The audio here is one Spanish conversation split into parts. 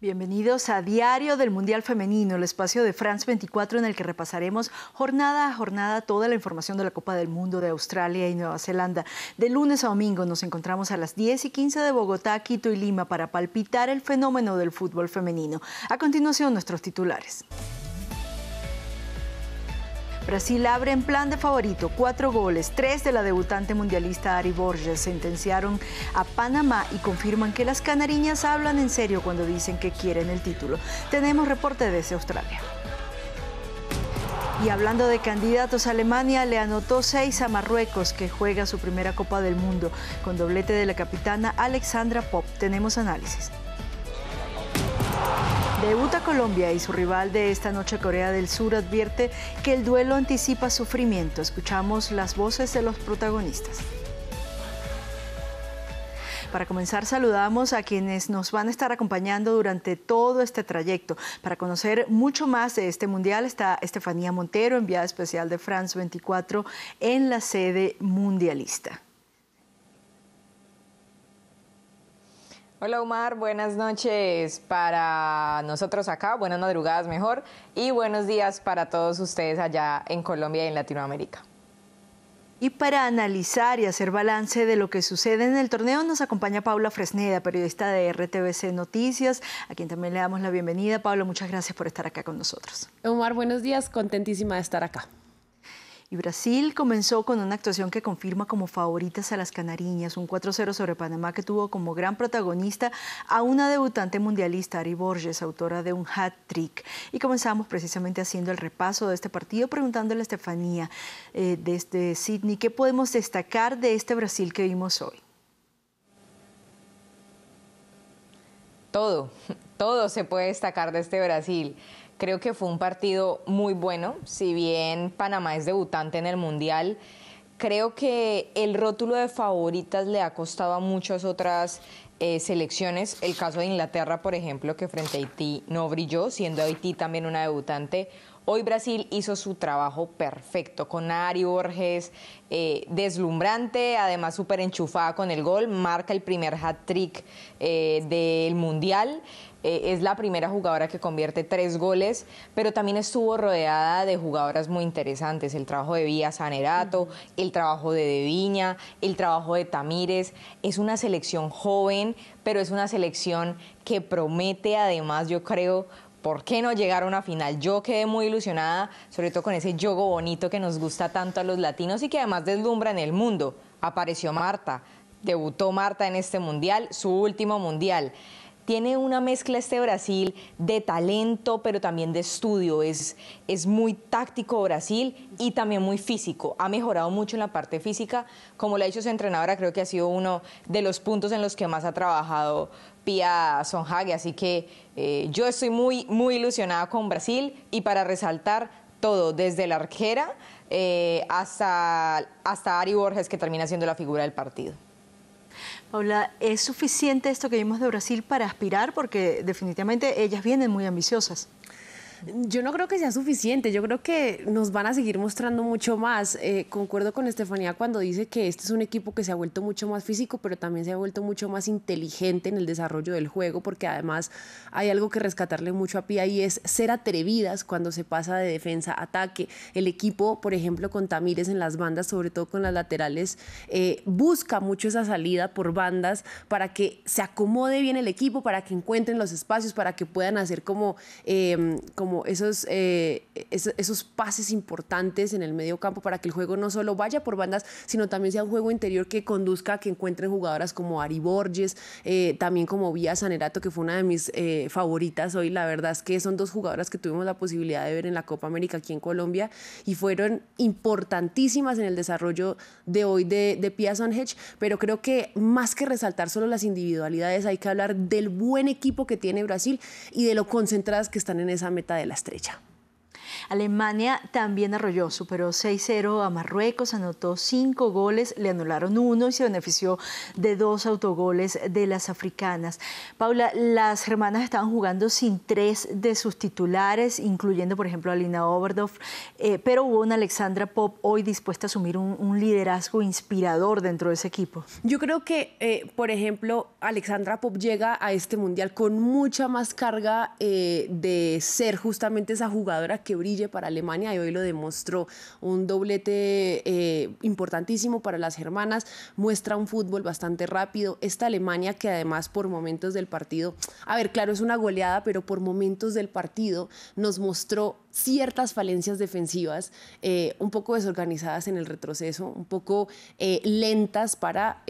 Bienvenidos a Diario del Mundial Femenino, el espacio de France 24 en el que repasaremos jornada a jornada toda la información de la Copa del Mundo de Australia y Nueva Zelanda. De lunes a domingo nos encontramos a las 10 y 15 de Bogotá, Quito y Lima para palpitar el fenómeno del fútbol femenino. A continuación, nuestros titulares. Brasil abre en plan de favorito. Cuatro goles, tres de la debutante mundialista Ari Borges sentenciaron a Panamá y confirman que las canariñas hablan en serio cuando dicen que quieren el título. Tenemos reporte desde Australia. Y hablando de candidatos, Alemania le anotó seis a Marruecos, que juega su primera Copa del Mundo, con doblete de la capitana Alexandra Pop. Tenemos análisis. Debuta Colombia y su rival de esta noche Corea del Sur advierte que el duelo anticipa sufrimiento. Escuchamos las voces de los protagonistas. Para comenzar, saludamos a quienes nos van a estar acompañando durante todo este trayecto. Para conocer mucho más de este mundial está Estefanía Montero, enviada especial de France 24 en la sede mundialista. Hola Omar, buenas noches para nosotros acá, buenas madrugadas mejor, y buenos días para todos ustedes allá en Colombia y en Latinoamérica. Y para analizar y hacer balance de lo que sucede en el torneo nos acompaña Paula Fresneda, periodista de RTBC Noticias, a quien también le damos la bienvenida. Paula, muchas gracias por estar acá con nosotros. Omar, buenos días, contentísima de estar acá. Y Brasil comenzó con una actuación que confirma como favoritas a las Canariñas, un 4-0 sobre Panamá que tuvo como gran protagonista a una debutante mundialista, Ari Borges, autora de un hat-trick. Y comenzamos precisamente haciendo el repaso de este partido, preguntándole a Estefanía eh, desde Sydney, ¿qué podemos destacar de este Brasil que vimos hoy? Todo, todo se puede destacar de este Brasil. Creo que fue un partido muy bueno, si bien Panamá es debutante en el Mundial. Creo que el rótulo de favoritas le ha costado a muchas otras eh, selecciones. El caso de Inglaterra, por ejemplo, que frente a Haití no brilló, siendo Haití también una debutante. Hoy Brasil hizo su trabajo perfecto con Ari Borges, eh, deslumbrante, además súper enchufada con el gol, marca el primer hat-trick eh, del Mundial. Eh, es la primera jugadora que convierte tres goles, pero también estuvo rodeada de jugadoras muy interesantes, el trabajo de Vía Sanerato, el trabajo de De Viña, el trabajo de Tamírez. Es una selección joven, pero es una selección que promete además, yo creo, ¿por qué no llegar a una final? Yo quedé muy ilusionada, sobre todo con ese yogo bonito que nos gusta tanto a los latinos y que además deslumbra en el mundo. Apareció Marta, debutó Marta en este mundial, su último mundial. Tiene una mezcla este Brasil de talento, pero también de estudio. Es, es muy táctico Brasil y también muy físico. Ha mejorado mucho en la parte física. Como le ha dicho su entrenadora, creo que ha sido uno de los puntos en los que más ha trabajado Pia Sonhage. Así que eh, yo estoy muy, muy ilusionada con Brasil y para resaltar todo, desde la arquera eh, hasta, hasta Ari Borges, que termina siendo la figura del partido. Hola, ¿es suficiente esto que vimos de Brasil para aspirar? Porque definitivamente ellas vienen muy ambiciosas. Yo no creo que sea suficiente, yo creo que nos van a seguir mostrando mucho más. Eh, concuerdo con Estefanía cuando dice que este es un equipo que se ha vuelto mucho más físico, pero también se ha vuelto mucho más inteligente en el desarrollo del juego, porque además hay algo que rescatarle mucho a Pia y es ser atrevidas cuando se pasa de defensa a ataque. El equipo, por ejemplo, con Tamires en las bandas, sobre todo con las laterales, eh, busca mucho esa salida por bandas para que se acomode bien el equipo, para que encuentren los espacios, para que puedan hacer como eh, como esos, eh, esos, pases importantes en el medio campo para que el juego no solo vaya por bandas, sino también sea un juego interior que conduzca a que encuentren jugadoras como Ari Borges, eh, también como Vía Sanerato, que fue una de mis eh, favoritas hoy. La verdad es que son dos jugadoras que tuvimos la posibilidad de ver en la Copa América aquí en Colombia y fueron importantísimas en el desarrollo de hoy de, de Pia Sonhech pero creo que más que resaltar solo las individualidades, hay que hablar del buen equipo que tiene Brasil y de lo concentradas que están en esa meta de la estrella. Alemania también arrolló, superó 6-0 a Marruecos, anotó 5 goles, le anularon uno y se benefició de dos autogoles de las africanas. Paula, las germanas estaban jugando sin tres de sus titulares, incluyendo, por ejemplo, Alina Lina Oberdorf, eh, pero hubo una Alexandra Pop hoy dispuesta a asumir un, liderazgo inspirador dentro de ese equipo. Yo creo que, eh, por ejemplo, Alexandra Pop llega a este mundial con mucha más carga eh, de ser justamente esa jugadora que para Alemania y hoy lo demostró. Un doblete eh, importantísimo para las germanas, muestra un fútbol bastante rápido. Esta Alemania que además por momentos del partido, a ver, claro, es una goleada, pero por momentos del partido nos mostró ciertas falencias defensivas, eh, un poco desorganizadas en el retroceso, un poco eh, lentas para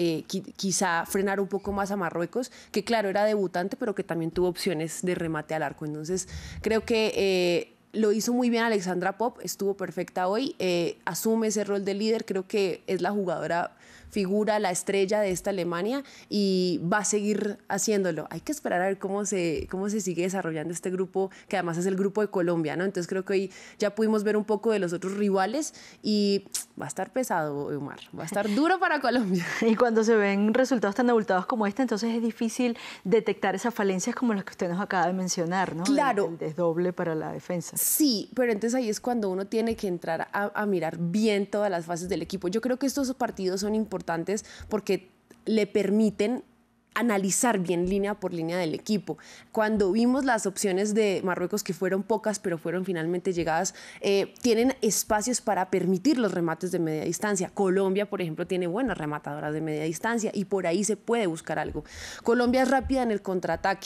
quizá frenar un poco más a Marruecos, que claro era debutante, pero que también tuvo opciones de remate al arco. Entonces creo que lo hizo muy bien Alexandra Pop, estuvo perfecta hoy, eh, asume ese rol de líder, creo que es la jugadora figura, la estrella de esta Alemania y va a seguir haciéndolo. Hay que esperar a ver cómo se, cómo se sigue desarrollando este grupo, que además es el grupo de Colombia, ¿no? Entonces creo que hoy ya pudimos ver un poco de los otros rivales y va a estar pesado, Omar, va a estar duro para Colombia. Y cuando se ven resultados tan abultados como este, entonces es difícil detectar esas falencias como las que usted nos acaba de mencionar, ¿no? Claro. El, el desdoble para la defensa. Sí, pero entonces ahí es cuando uno tiene que entrar a, mirar bien todas las fases del equipo. Yo creo que estos partidos son importantes porque le permiten analizar bien línea por línea del equipo. Cuando vimos las opciones de Marruecos, que fueron pocas, pero fueron finalmente llegadas, eh, tienen espacios para permitir los remates de media distancia. Colombia, por ejemplo, tiene buenas rematadoras de media distancia y por ahí se puede buscar algo. Colombia es rápida en el contraataque.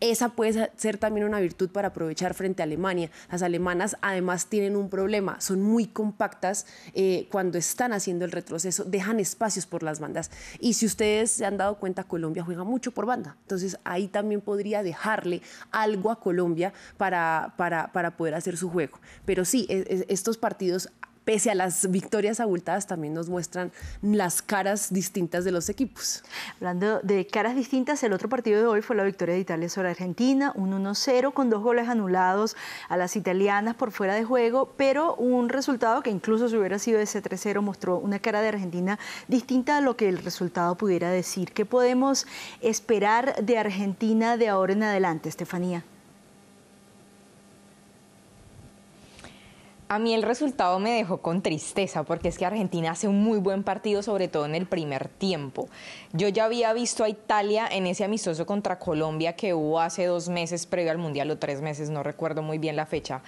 Esa puede ser también una virtud para aprovechar frente a Alemania. Las alemanas además tienen un problema, son muy compactas eh, cuando están haciendo el retroceso, dejan espacios por las bandas. Y si ustedes se han dado cuenta, Colombia juega mucho por banda. Entonces ahí también podría dejarle algo a Colombia para, para, para poder hacer su juego. Pero sí, e, e, estos partidos pese a las victorias abultadas, también nos muestran las caras distintas de los equipos. Hablando de caras distintas, el otro partido de hoy fue la victoria de Italia sobre Argentina, un 1-0 con dos goles anulados a las italianas por fuera de juego, pero un resultado que incluso si hubiera sido ese 3-0 mostró una cara de Argentina distinta a lo que el resultado pudiera decir. ¿Qué podemos esperar de Argentina de ahora en adelante, Estefanía? A mí el resultado me dejó con tristeza porque es que Argentina hace un muy buen partido, sobre todo en el primer tiempo. Yo ya había visto a Italia en ese amistoso contra Colombia que hubo hace dos meses previo al Mundial o tres meses, no recuerdo muy bien la fecha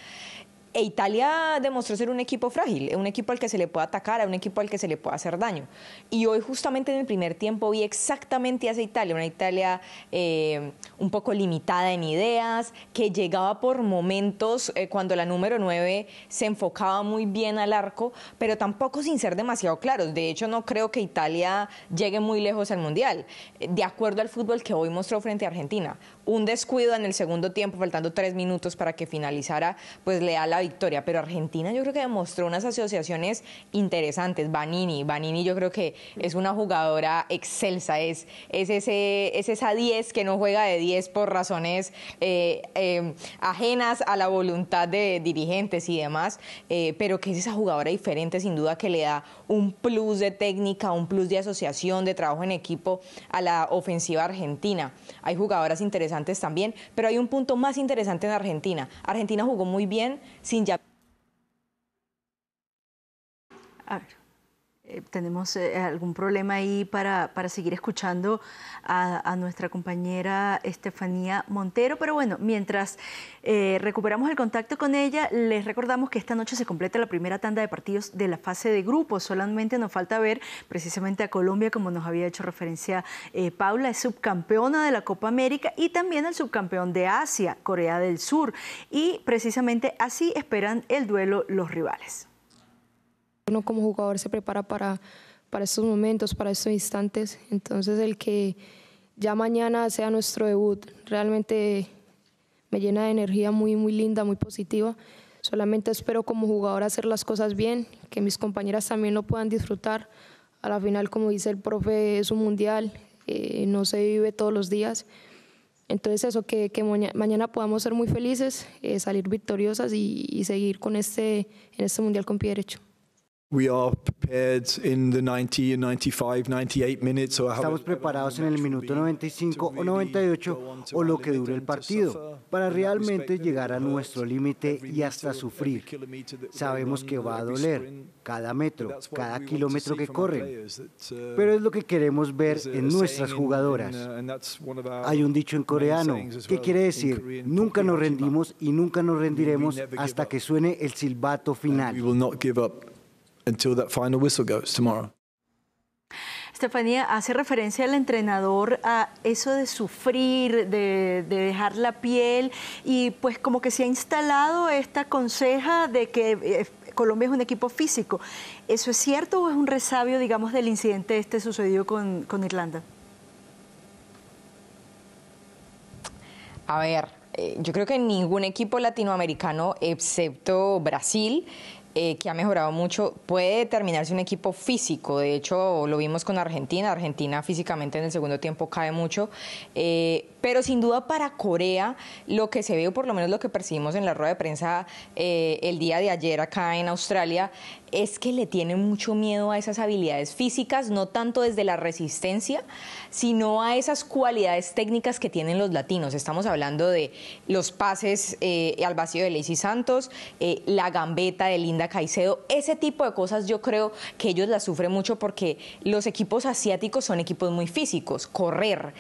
e Italia demostró ser un equipo frágil, un equipo al que se le puede atacar, a un equipo al que se le puede hacer daño. Y hoy justamente en el primer tiempo vi exactamente esa Italia, una Italia eh, un poco limitada en ideas, que llegaba por momentos eh, cuando la número 9 se enfocaba muy bien al arco, pero tampoco sin ser demasiado claros. De hecho, no creo que Italia llegue muy lejos al Mundial, de acuerdo al fútbol que hoy mostró frente a Argentina. Un descuido en el segundo tiempo, faltando tres minutos para que finalizara, pues le da la victoria, pero Argentina yo creo que demostró unas asociaciones interesantes. Vanini, Vanini yo creo que es una jugadora excelsa, es, es, ese, esa 10 que no juega de 10 por razones eh, eh, ajenas a la voluntad de dirigentes y demás, eh, pero que es esa jugadora diferente sin duda que le da un plus de técnica, un plus de asociación, de trabajo en equipo a la ofensiva argentina. Hay jugadoras interesantes también, pero hay un punto más interesante en Argentina. Argentina jugó muy bien, sin ya Eh, tenemos eh, algún problema ahí para, para seguir escuchando a, nuestra compañera Estefanía Montero, pero bueno, mientras eh, recuperamos el contacto con ella, les recordamos que esta noche se completa la primera tanda de partidos de la fase de grupos, solamente nos falta ver precisamente a Colombia, como nos había hecho referencia Paula, es subcampeona de la Copa América y también el subcampeón de Asia, Corea del Sur, y precisamente así esperan el duelo los rivales. Uno como jugador se prepara para, para estos momentos, para estos instantes. Entonces el que ya mañana sea nuestro debut, realmente me llena de energía muy, muy linda, muy positiva. Solamente espero como jugador hacer las cosas bien, que mis compañeras también lo puedan disfrutar. A la final, como dice el profe, es un mundial, eh, no se vive todos los días. Entonces eso, que, mañana podamos ser muy felices, eh, salir victoriosas y, y, seguir con este, en este mundial con pie derecho. Estamos preparados en el minuto 95 o 98 o lo que dure el partido para realmente llegar a nuestro límite y hasta sufrir. Sabemos que va a doler cada metro, cada kilómetro que corren, uh, pero es lo que queremos ver en nuestras uh, jugadoras. Hay un dicho en coreano que quiere decir, nunca nos rendimos y nunca nos rendiremos hasta que suene el silbato final until that final whistle goes tomorrow. Estefanía, hace referencia al entrenador a eso de sufrir, de, dejar la piel y pues como que se ha instalado esta conseja de que eh, Colombia es un equipo físico. ¿Eso es cierto o es un resabio, digamos, del incidente este sucedido con, con Irlanda? A ver, eh, yo creo que ningún equipo latinoamericano, excepto Brasil, eh, que ha mejorado mucho, puede determinarse un equipo físico. De hecho, lo vimos con Argentina. Argentina físicamente en el segundo tiempo cae mucho. Eh, pero sin duda para Corea, lo que se ve, o por lo menos lo que percibimos en la rueda de prensa eh, el día de ayer acá en Australia, es que le tienen mucho miedo a esas habilidades físicas, no tanto desde la resistencia, sino a esas cualidades técnicas que tienen los latinos. Estamos hablando de los pases eh, al vacío de Lacey Santos, eh, la gambeta de Linda Caicedo, ese tipo de cosas yo creo que ellos las sufren mucho porque los equipos asiáticos son equipos muy físicos, correr,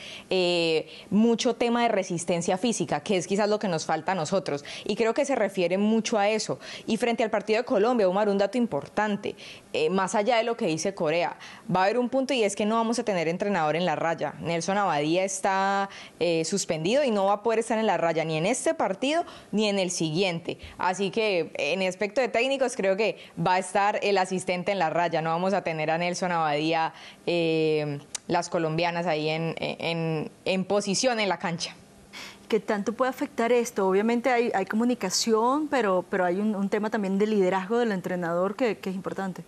muy mucho tema de resistencia física, que es quizás lo que nos falta a nosotros. Y creo que se refiere mucho a eso. Y frente al partido de Colombia, Omar, un dato importante, eh, más allá de lo que dice Corea, va a haber un punto y es que no vamos a tener entrenador en la raya. Nelson Abadía está eh, suspendido y no va a poder estar en la raya ni en este partido ni en el siguiente. Así que en aspecto de técnicos creo que va a estar el asistente en la raya. No vamos a tener a Nelson Abadía. Eh, las colombianas ahí en, en, en posición en la cancha. ¿Qué tanto puede afectar esto? Obviamente hay, comunicación, pero, pero hay un, tema también de liderazgo del entrenador que, es importante.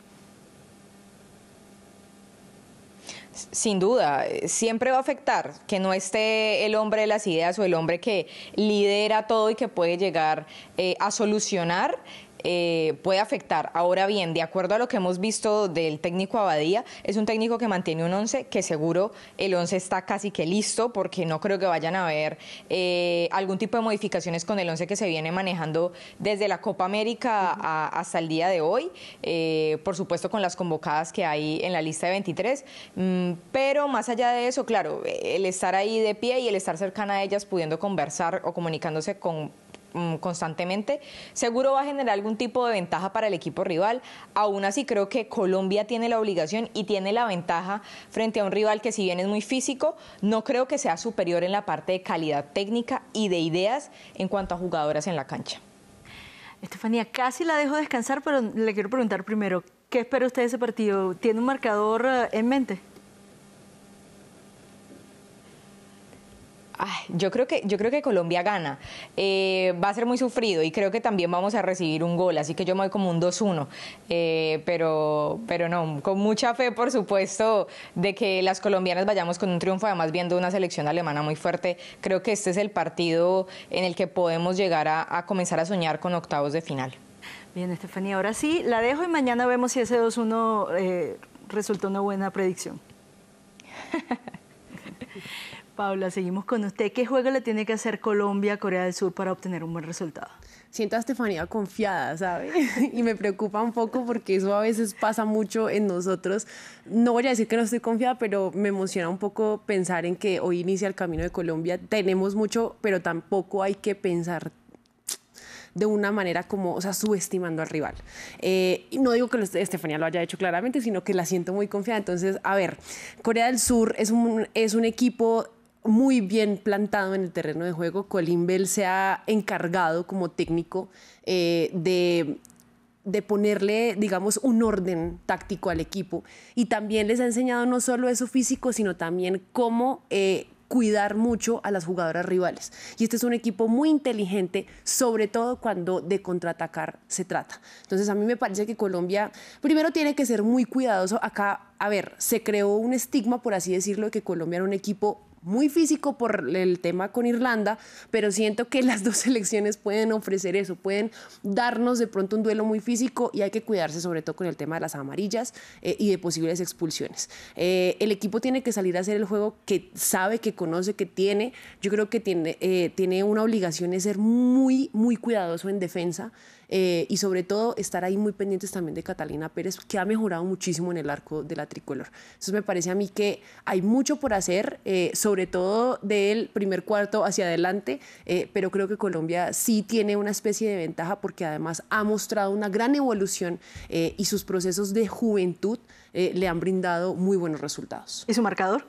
Sin duda, siempre va a afectar que no esté el hombre de las ideas o el hombre que lidera todo y que puede llegar eh, a solucionar eh, puede afectar. Ahora bien, de acuerdo a lo que hemos visto del técnico Abadía, es un técnico que mantiene un 11, que seguro el 11 está casi que listo, porque no creo que vayan a haber eh, algún tipo de modificaciones con el 11 que se viene manejando desde la Copa América hasta el día de hoy, eh, por supuesto con las convocadas que hay en la lista de 23, mm, pero más allá de eso, claro, el estar ahí de pie y el estar cercana a ellas pudiendo conversar o comunicándose con Mm, constantemente, seguro va a generar algún tipo de ventaja para el equipo rival. Aún así, creo que Colombia tiene la obligación y tiene la ventaja frente a un rival que si bien es muy físico, no creo que sea superior en la parte de calidad técnica y de ideas en cuanto a jugadoras en la cancha. Estefanía, casi la dejo descansar, pero le quiero preguntar primero, ¿qué espera usted de ese partido? ¿Tiene un marcador eh, en mente? yo, creo que, yo creo que Colombia gana. Eh, va a ser muy sufrido y creo que también vamos a recibir un gol, así que yo me voy como un 2-1. Eh, pero, pero no, con mucha fe, por supuesto, de que las colombianas vayamos con un triunfo, además viendo una selección alemana muy fuerte. Creo que este es el partido en el que podemos llegar a, comenzar a soñar con octavos de final. Bien, Estefanía, ahora sí, la dejo y mañana vemos si ese 2-1 eh, resultó una buena predicción. Paula, seguimos con usted. ¿Qué juego le tiene que hacer Colombia a Corea del Sur para obtener un buen resultado? Siento a Estefanía confiada, ¿sabe? y me preocupa un poco porque eso a veces pasa mucho en nosotros. No voy a decir que no estoy confiada, pero me emociona un poco pensar en que hoy inicia el camino de Colombia. Tenemos mucho, pero tampoco hay que pensar de una manera como, o sea, subestimando al rival. Eh, y no digo que Estefanía lo haya hecho claramente, sino que la siento muy confiada. Entonces, a ver, Corea del Sur es un, es un equipo muy bien plantado en el terreno de juego. Colin Bell se ha encargado como técnico eh, de ponerle, digamos, un orden táctico al equipo. Y también les ha enseñado no solo eso físico, sino también cómo eh, cuidar mucho a las jugadoras rivales. Y este es un equipo muy inteligente, sobre todo cuando de contraatacar se trata. Entonces a mí me parece que Colombia primero tiene que ser muy cuidadoso. Acá, a ver, se creó un estigma, por así decirlo, que Colombia era un equipo muy físico por el tema con Irlanda, pero siento que las dos selecciones pueden ofrecer eso, pueden darnos de pronto un duelo muy físico y hay que cuidarse sobre todo con el tema de las amarillas eh, y de posibles expulsiones. Eh, el equipo tiene que salir a hacer el juego que sabe, que conoce, que tiene. Yo creo que tiene, eh, tiene una obligación de ser muy, muy cuidadoso en defensa. Eh, y sobre todo estar ahí muy pendientes también de Catalina Pérez, que ha mejorado muchísimo en el arco de la tricolor. Entonces me parece a mí que hay mucho por hacer, eh, sobre todo del primer cuarto hacia adelante, eh, pero creo que Colombia sí tiene una especie de ventaja porque además ha mostrado una gran evolución y sus procesos de juventud le han brindado muy buenos resultados. ¿Y su marcador?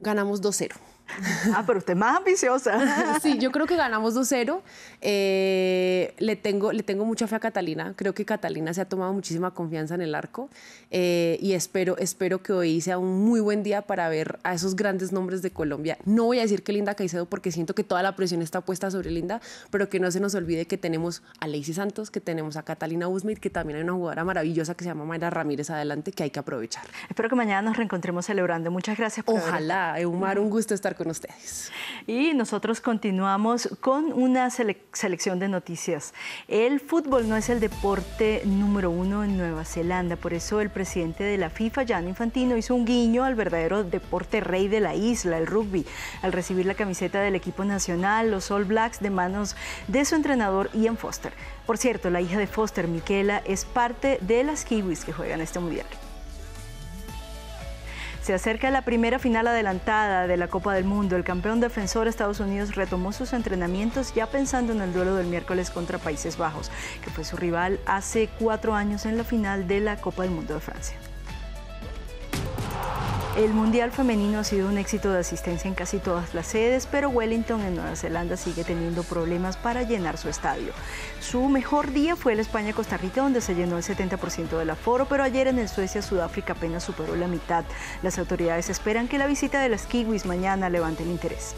Ganamos 2-0. Ah, pero usted es más ambiciosa. sí, yo creo que ganamos 2-0. Eh, le, tengo, le tengo mucha fe a Catalina. Creo que Catalina se ha tomado muchísima confianza en el arco eh, y espero, espero que hoy sea un muy buen día para ver a esos grandes nombres de Colombia. No voy a decir que Linda Caicedo porque siento que toda la presión está puesta sobre Linda, pero que no se nos olvide que tenemos a Lacey Santos, que tenemos a Catalina Usmit, que también hay una jugadora maravillosa que se llama Mayra Ramírez adelante que hay que aprovechar. Espero que mañana nos reencontremos celebrando. Muchas gracias por Ojalá, Eumar, eh, un gusto estar con ustedes. Y nosotros continuamos con una selección de noticias. El fútbol no es el deporte número uno en Nueva Zelanda, por eso el presidente de la FIFA, Jan Infantino, hizo un guiño al verdadero deporte rey de la isla, el rugby, al recibir la camiseta del equipo nacional, los All Blacks, de manos de su entrenador Ian Foster. Por cierto, la hija de Foster, Miquela, es parte de las Kiwis que juegan este mundial. Se acerca la primera final adelantada de la Copa del Mundo. El campeón defensor Estados Unidos retomó sus entrenamientos ya pensando en el duelo del miércoles contra Países Bajos, que fue su rival hace cuatro años en la final de la Copa del Mundo de Francia. El Mundial Femenino ha sido un éxito de asistencia en casi todas las sedes, pero Wellington en Nueva Zelanda sigue teniendo problemas para llenar su estadio. Su mejor día fue el España-Costa Rica, donde se llenó el 70% del aforo, pero ayer en el Suecia-Sudáfrica apenas superó la mitad. Las autoridades esperan que la visita de las kiwis mañana levante el interés.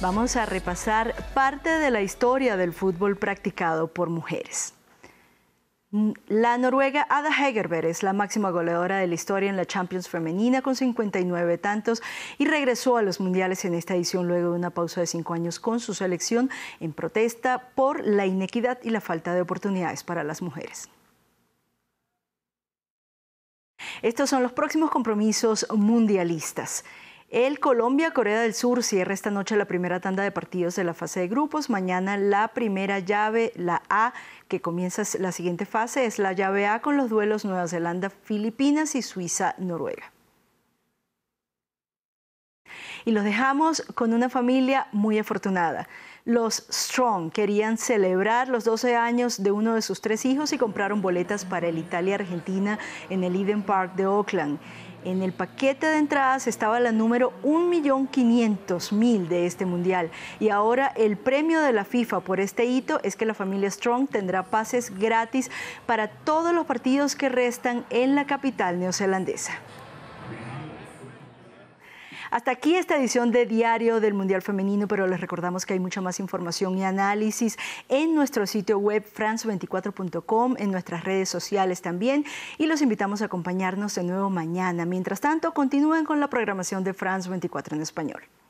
Vamos a repasar parte de la historia del fútbol practicado por mujeres. La noruega Ada Hegerberg es la máxima goleadora de la historia en la Champions femenina con 59 tantos y regresó a los mundiales en esta edición luego de una pausa de cinco años con su selección en protesta por la inequidad y la falta de oportunidades para las mujeres. Estos son los próximos compromisos mundialistas. El Colombia-Corea del Sur cierra esta noche la primera tanda de partidos de la fase de grupos. Mañana la primera llave, la A, que comienza la siguiente fase, es la llave A con los duelos Nueva Zelanda-Filipinas y Suiza-Noruega. Y los dejamos con una familia muy afortunada. Los Strong querían celebrar los 12 años de uno de sus tres hijos y compraron boletas para el Italia-Argentina en el Eden Park de Auckland. En el paquete de entradas estaba la número 1.500.000 de este mundial. Y ahora el premio de la FIFA por este hito es que la familia Strong tendrá pases gratis para todos los partidos que restan en la capital neozelandesa. Hasta aquí esta edición de Diario del Mundial Femenino, pero les recordamos que hay mucha más información y análisis en nuestro sitio web france24.com, en nuestras redes sociales también, y los invitamos a acompañarnos de nuevo mañana. Mientras tanto, continúen con la programación de France 24 en español.